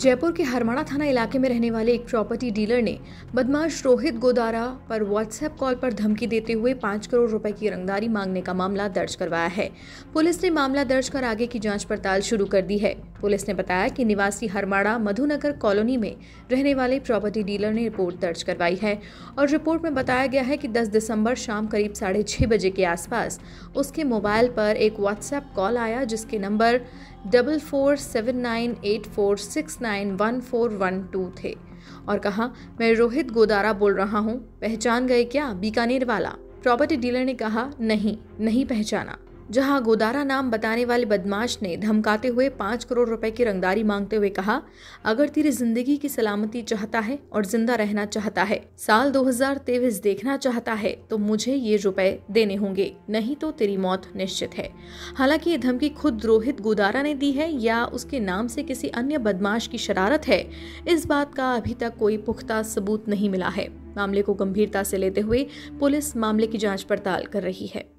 जयपुर के हरमाणा थाना इलाके में रहने वाले एक प्रॉपर्टी डीलर ने बदमाश रोहित गोदारा पर व्हाट्सएप कॉल पर धमकी देते हुए पाँच करोड़ रुपए की रंगदारी मांगने का मामला दर्ज करवाया है पुलिस ने मामला दर्ज कर आगे की जांच पड़ताल शुरू कर दी है पुलिस ने बताया कि निवासी हरमाड़ा मधुनगर कॉलोनी में रहने वाले प्रॉपर्टी डीलर ने रिपोर्ट दर्ज करवाई है और रिपोर्ट में बताया गया है कि 10 दिसंबर शाम करीब साढ़े छः बजे के आसपास उसके मोबाइल पर एक व्हाट्सएप कॉल आया जिसके number double four seven nine eight four six nine one four one two थे और कहा मैं रोहित गोदारा बोल रहा हूँ पहचान गए क्या बीकानेर वाला प्रॉपर्टी डीलर ने कहा नहीं नहीं पहचाना जहां गोदारा नाम बताने वाले बदमाश ने धमकाते हुए पाँच करोड़ रुपए की रंगदारी मांगते हुए कहा अगर तेरी जिंदगी की सलामती चाहता है और जिंदा रहना चाहता है साल तेईस देखना चाहता है तो मुझे ये रुपए देने होंगे नहीं तो तेरी मौत निश्चित है हालांकि ये धमकी खुद रोहित गोदारा ने दी है या उसके नाम से किसी अन्य बदमाश की शरारत है इस बात का अभी तक कोई पुख्ता सबूत नहीं मिला है मामले को गंभीरता से लेते हुए पुलिस मामले की जांच पड़ताल कर रही है